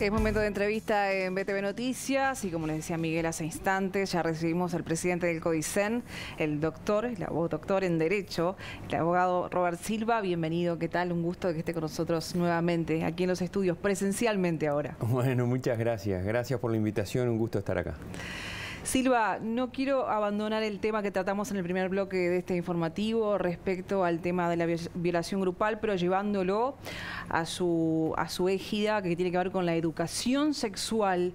Es momento de entrevista en BTV Noticias y como les decía Miguel hace instantes, ya recibimos al presidente del CODICEN, el doctor, el abogado doctor en Derecho, el abogado Robert Silva. Bienvenido, ¿qué tal? Un gusto que esté con nosotros nuevamente aquí en los estudios, presencialmente ahora. Bueno, muchas gracias. Gracias por la invitación, un gusto estar acá. Silva, no quiero abandonar el tema que tratamos en el primer bloque de este informativo respecto al tema de la violación grupal, pero llevándolo a su, a su égida que tiene que ver con la educación sexual.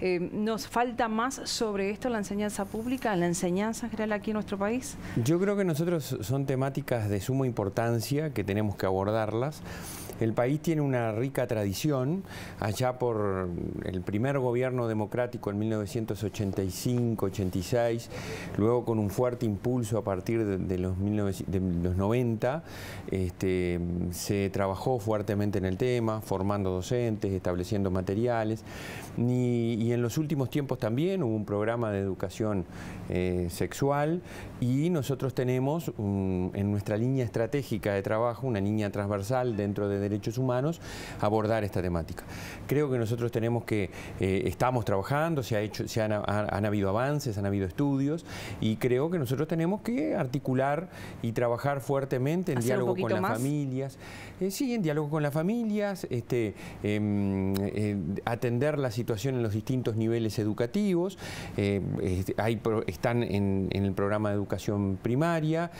Eh, ¿Nos falta más sobre esto en la enseñanza pública, en la enseñanza general aquí en nuestro país? Yo creo que nosotros son temáticas de suma importancia que tenemos que abordarlas. El país tiene una rica tradición, allá por el primer gobierno democrático en 1985, 86, luego con un fuerte impulso a partir de, los, 90, este, se trabajó fuertemente en el tema, formando docentes, estableciendo materiales, y, en los últimos tiempos también hubo un programa de educación eh, sexual y nosotros tenemos en nuestra línea estratégica de trabajo, una línea transversal dentro de derechos humanos, abordar esta temática. Creo que nosotros tenemos que, eh, estamos trabajando, se, ha hecho, se han habido avances, han habido estudios y creo que nosotros tenemos que articular y trabajar fuertemente en diálogo con las familias. Eh, sí, en diálogo con las familias, este, em, eh, atender la situación en los distintos niveles educativos. Eh, están en, el programa de educación primaria.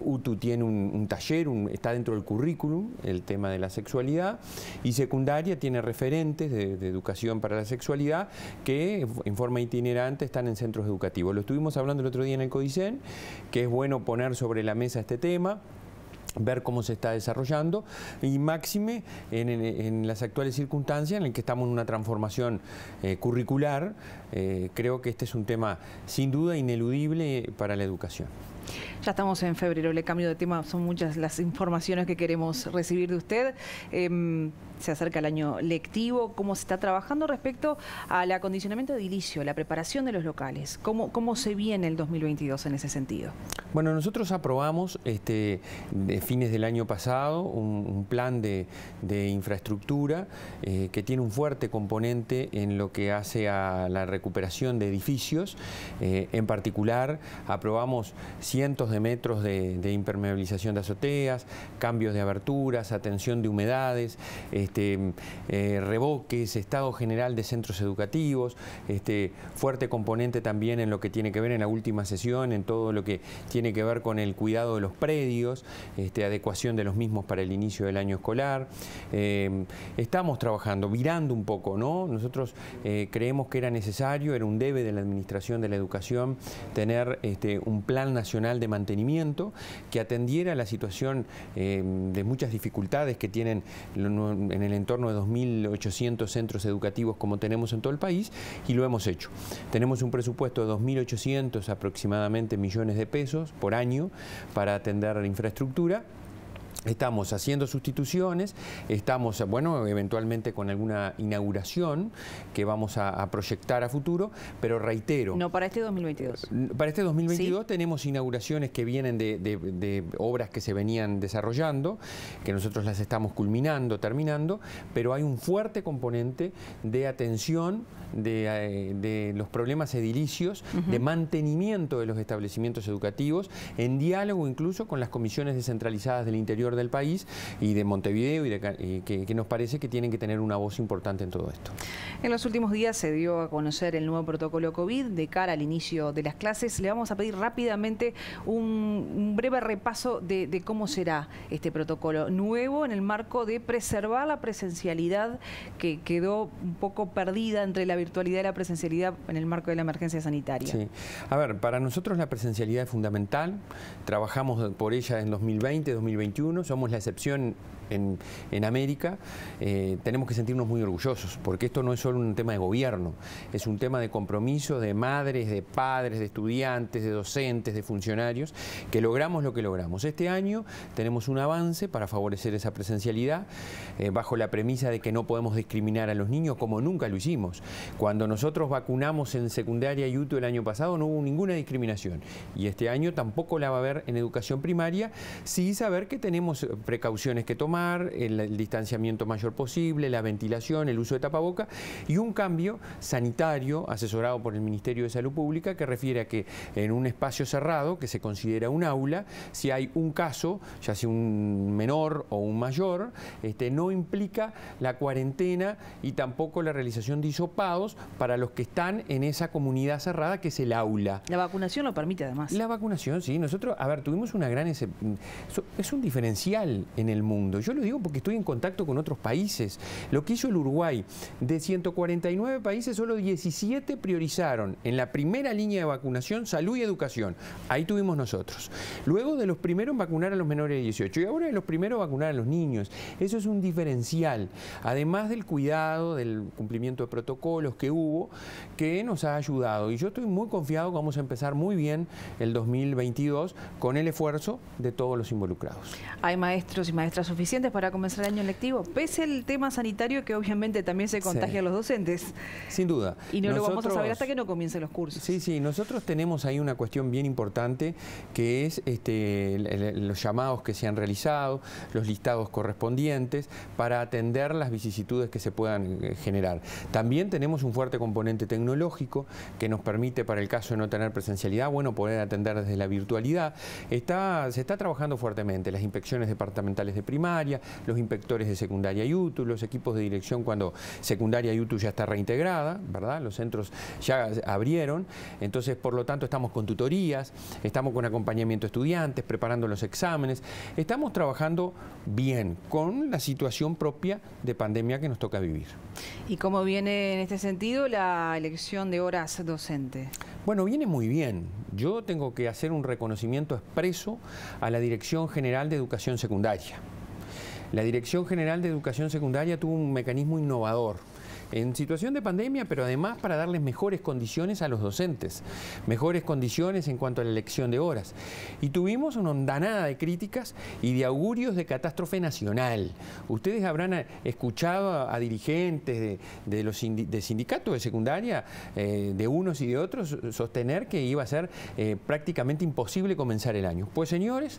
UTU tiene un, taller, está dentro del currículum el tema de la sexualidad y secundaria tiene referentes de educación para la sexualidad que en forma itinerante están en centros educativos. Lo estuvimos hablando el otro día en el CODICEN, que es bueno poner sobre la mesa este tema ver cómo se está desarrollando y máxime en, las actuales circunstancias en las que estamos en una transformación eh, curricular. Eh, creo que este es un tema sin duda ineludible para la educación. Ya estamos en febrero, le cambio de tema, son muchas las informaciones que queremos recibir de usted. Em, se acerca el año lectivo, ¿cómo se está trabajando respecto al acondicionamiento de edilicio, la preparación de los locales? ¿Cómo, cómo se viene el 2022 en ese sentido? Bueno, nosotros aprobamos este, fines del año pasado un, plan de, infraestructura eh, que tiene un fuerte componente en lo que hace a la recuperación de edificios. Eh, en particular, aprobamos 100 cientos de metros de, impermeabilización de azoteas, cambios de aberturas, atención de humedades, este, eh, reboques, estado general de centros educativos, este, fuerte componente también en lo que tiene que ver en la última sesión, en todo lo que tiene que ver con el cuidado de los predios, este, adecuación de los mismos para el inicio del año escolar. Eh, estamos trabajando, virando un poco, ¿no? Nosotros eh, creemos que era necesario, era un debe de la Administración de la Educación tener este, un plan nacional de Mantenimiento que atendiera la situación eh, de muchas dificultades que tienen en el entorno de 2.800 centros educativos como tenemos en todo el país y lo hemos hecho. Tenemos un presupuesto de 2.800 aproximadamente millones de pesos por año para atender la infraestructura Estamos haciendo sustituciones, estamos, bueno, eventualmente con alguna inauguración que vamos a, proyectar a futuro, pero reitero... No, para este 2022. Para este 2022 tenemos inauguraciones que vienen de, obras que se venían desarrollando, que nosotros las estamos culminando, terminando, pero hay un fuerte componente de atención de, eh, los problemas edilicios, de mantenimiento de los establecimientos educativos, en diálogo incluso con las comisiones descentralizadas del interior del país y de Montevideo, y, que, nos parece que tienen que tener una voz importante en todo esto. En los últimos días se dio a conocer el nuevo protocolo COVID de cara al inicio de las clases. Le vamos a pedir rápidamente un, breve repaso de, de cómo será este protocolo nuevo en el marco de preservar la presencialidad que quedó un poco perdida entre la virtualidad y la presencialidad en el marco de la emergencia sanitaria. Sí. A ver, para nosotros la presencialidad es fundamental. Trabajamos por ella en 2020, 2021 somos la excepción en, América, eh, tenemos que sentirnos muy orgullosos, porque esto no es solo un tema de gobierno, es un tema de compromiso de madres, de padres, de estudiantes, de docentes, de funcionarios, que logramos lo que logramos. Este año tenemos un avance para favorecer esa presencialidad, eh, bajo la premisa de que no podemos discriminar a los niños como nunca lo hicimos. Cuando nosotros vacunamos en secundaria y UTU el año pasado no hubo ninguna discriminación y este año tampoco la va a haber en educación primaria, sin saber que tenemos precauciones que tomar, el, distanciamiento mayor posible, la ventilación, el uso de tapaboca y un cambio sanitario asesorado por el Ministerio de Salud Pública que refiere a que en un espacio cerrado, que se considera un aula, si hay un caso, ya sea un menor o un mayor, este, no implica la cuarentena y tampoco la realización de hisopados para los que están en esa comunidad cerrada que es el aula. La vacunación lo permite además. La vacunación, sí. Nosotros, a ver, tuvimos una gran... Es un diferencial en el mundo. Yo lo digo porque estoy en contacto con otros países. Lo que hizo el Uruguay, de 149 países, solo 17 priorizaron en la primera línea de vacunación salud y educación. Ahí tuvimos nosotros. Luego de los primeros vacunar a los menores de 18 y ahora de los primeros vacunar a los niños. Eso es un diferencial, además del cuidado, del cumplimiento de protocolos que hubo, que nos ha ayudado. Y yo estoy muy confiado que vamos a empezar muy bien el 2022 con el esfuerzo de todos los involucrados hay maestros y maestras suficientes para comenzar el año lectivo, pese al tema sanitario que obviamente también se contagia a los docentes. Sin duda. Y no lo vamos a saber hasta que no comiencen los cursos. Sí, sí, nosotros tenemos ahí una cuestión bien importante que es este, los llamados que se han realizado, los listados correspondientes para atender las vicisitudes que se puedan eh, generar. También tenemos un fuerte componente tecnológico que nos permite para el caso de no tener presencialidad, bueno, poder atender desde la virtualidad. Está, se está trabajando fuertemente las inspecciones departamentales de primaria, los inspectores de secundaria y UTU, los equipos de dirección cuando secundaria y UTU ya está reintegrada, ¿verdad? Los centros ya abrieron, entonces por lo tanto estamos con tutorías, estamos con acompañamiento de estudiantes, preparando los exámenes, estamos trabajando bien con la situación propia de pandemia que nos toca vivir. ¿Y cómo viene en este sentido la elección de horas docente? Bueno, viene muy bien. Yo tengo que hacer un reconocimiento expreso a la Dirección General de Educación Secundaria. La Dirección General de Educación Secundaria tuvo un mecanismo innovador en situación de pandemia, pero además para darles mejores condiciones a los docentes, mejores condiciones en cuanto a la elección de horas. Y tuvimos una ondanada de críticas y de augurios de catástrofe nacional. Ustedes habrán escuchado a, dirigentes de, los sindicatos de secundaria, eh, de unos y de otros, sostener que iba a ser eh, prácticamente imposible comenzar el año. Pues señores,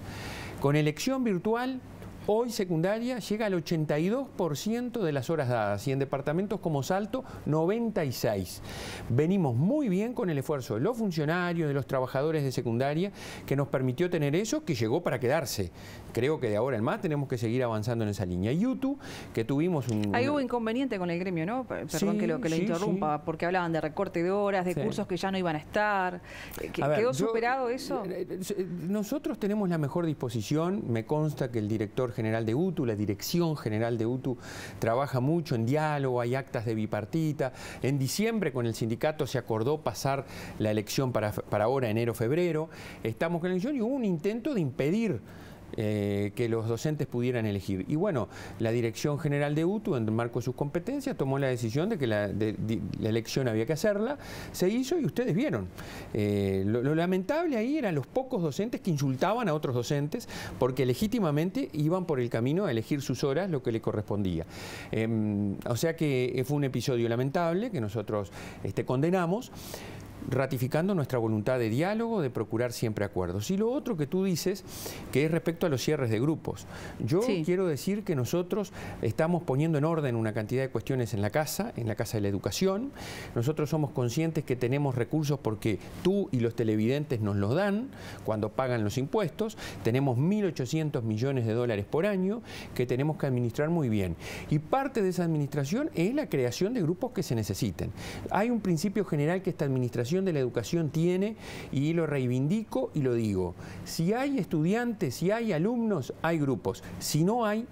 con elección virtual Hoy secundaria llega al 82% de las horas dadas y en departamentos como Salto 96. Venimos muy bien con el esfuerzo de los funcionarios, de los trabajadores de secundaria, que nos permitió tener eso, que llegó para quedarse. Creo que de ahora en más tenemos que seguir avanzando en esa línea. YouTube, que tuvimos un... Hay hubo inconveniente con el gremio, ¿no? Perdón que lo, interrumpa, porque hablaban de recorte de horas, de cursos que ya no iban a estar. Eh, ¿Quedó superado eso? Eh, eh, nosotros tenemos la mejor disposición, me consta que el director general de UTU, la dirección general de UTU trabaja mucho en diálogo, hay actas de bipartita. En diciembre con el sindicato se acordó pasar la elección para, ahora, enero, febrero. Estamos con la elección y hubo un intento de impedir eh, que los docentes pudieran elegir. Y bueno, la Dirección General de UTU, en el marco de sus competencias, tomó la decisión de que la, elección había que hacerla, se hizo y ustedes vieron. Eh, lo, lamentable ahí eran los pocos docentes que insultaban a otros docentes porque legítimamente iban por el camino a elegir sus horas lo que le correspondía. Em, o sea que fue un episodio lamentable que nosotros este, condenamos ratificando nuestra voluntad de diálogo, de procurar siempre acuerdos. Y lo otro que tú dices, que es respecto a los cierres de grupos. Yo quiero decir que nosotros estamos poniendo en orden una cantidad de cuestiones en la casa, en la casa de la educación. Nosotros somos conscientes que tenemos recursos porque tú y los televidentes nos los dan cuando pagan los impuestos. Tenemos 1.800 millones de dólares por año que tenemos que administrar muy bien. Y parte de esa administración es la creación de grupos que se necesiten. Hay un principio general que esta administración de la Educación tiene y lo reivindico y lo digo. Si hay estudiantes, si hay alumnos, hay grupos. Si no hay,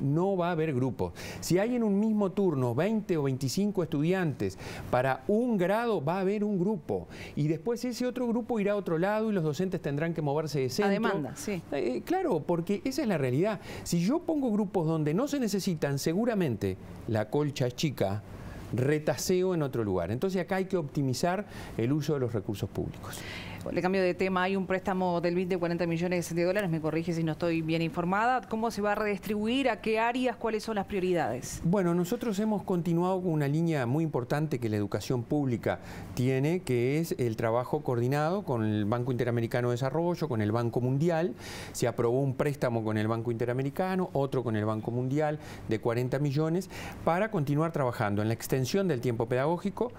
no va a haber grupos. Si hay en un mismo turno 20 o 25 estudiantes para un grado, va a haber un grupo. Y después ese otro grupo irá a otro lado y los docentes tendrán que moverse de centro. A demanda, sí. Eh, eh, claro, porque esa es la realidad. Si yo pongo grupos donde no se necesitan, seguramente la colcha chica retaseo en otro lugar. Entonces acá hay que optimizar el uso de los recursos públicos. Le cambio de tema, hay un préstamo del BID de 40 millones de dólares, me corrige si no estoy bien informada. ¿Cómo se va a redistribuir? ¿A qué áreas? ¿Cuáles son las prioridades? Bueno, nosotros hemos continuado con una línea muy importante que la educación pública tiene, que es el trabajo coordinado con el Banco Interamericano de Desarrollo, con el Banco Mundial. Se aprobó un préstamo con el Banco Interamericano, otro con el Banco Mundial de 40 millones, para continuar trabajando en la extensión del tiempo pedagógico,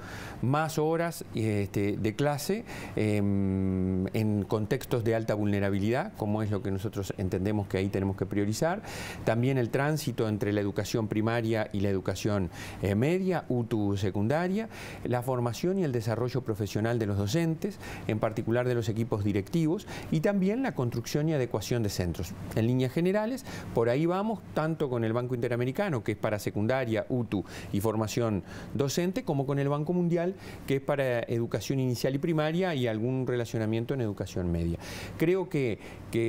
más horas este, de clase. Em, Mm, en contextos de alta vulnerabilidad, como es lo que nosotros entendemos que ahí tenemos que priorizar. También el tránsito entre la educación primaria y la educación eh, media, UTU secundaria, la formación y el desarrollo profesional de los docentes, en particular de los equipos directivos, y también la construcción y adecuación de centros. En líneas generales, por ahí vamos, tanto con el Banco Interamericano, que es para secundaria, UTU y formación docente, como con el Banco Mundial, que es para educación inicial y primaria y algún relacionamiento en educación media. Creo que,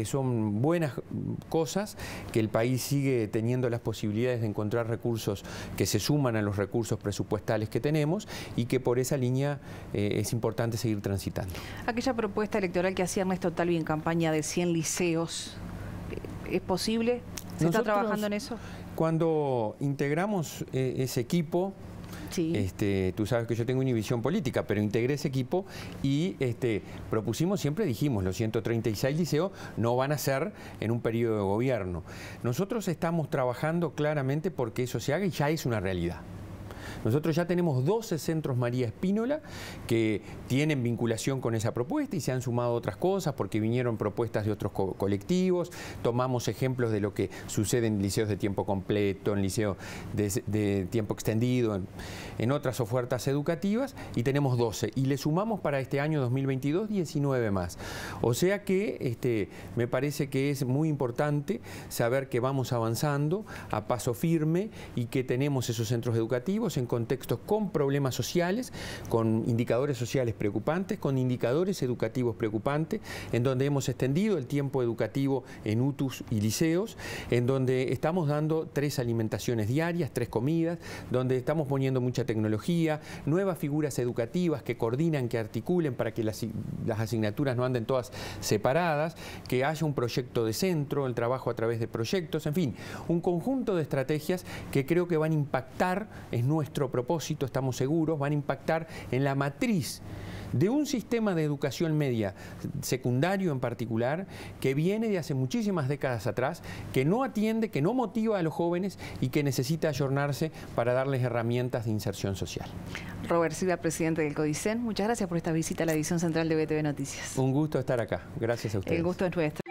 son buenas cosas, que el país sigue teniendo las posibilidades de encontrar recursos que se suman a los recursos presupuestales que tenemos y que por esa línea eh, es importante seguir transitando. Aquella propuesta electoral que hacía Ernesto Talvi en campaña de 100 liceos, eh, ¿es posible? ¿Se está trabajando en eso? Cuando integramos eh, ese equipo, este, tú sabes que yo tengo una visión política, pero integré ese equipo y este, propusimos, siempre dijimos, los 136 liceos no van a ser en un periodo de gobierno. Nosotros estamos trabajando claramente porque eso se haga y ya es una realidad. Nosotros ya tenemos 12 centros María Espínola que tienen vinculación con esa propuesta y se han sumado otras cosas porque vinieron propuestas de otros colectivos, tomamos ejemplos de lo que sucede en liceos de tiempo completo, en liceos de, tiempo extendido, en, otras ofertas educativas y tenemos 12 y le sumamos para este año 2022 19 más. O sea que este, me parece que es muy importante saber que vamos avanzando a paso firme y que tenemos esos centros educativos, en contextos con problemas sociales, con indicadores sociales preocupantes, con indicadores educativos preocupantes, en donde hemos extendido el tiempo educativo en UTUS y liceos, en donde estamos dando tres alimentaciones diarias, tres comidas, donde estamos poniendo mucha tecnología, nuevas figuras educativas que coordinan, que articulen para que las, asignaturas no anden todas separadas, que haya un proyecto de centro, el trabajo a través de proyectos, en fin, un conjunto de estrategias que creo que van a impactar en nuestra nuestro propósito, estamos seguros, van a impactar en la matriz de un sistema de educación media, secundario en particular, que viene de hace muchísimas décadas atrás, que no atiende, que no motiva a los jóvenes y que necesita ayornarse para darles herramientas de inserción social. Robert Silva, presidente del CODICEN, muchas gracias por esta visita a la edición central de BTV Noticias. Un gusto estar acá, gracias a usted. El gusto es nuestro.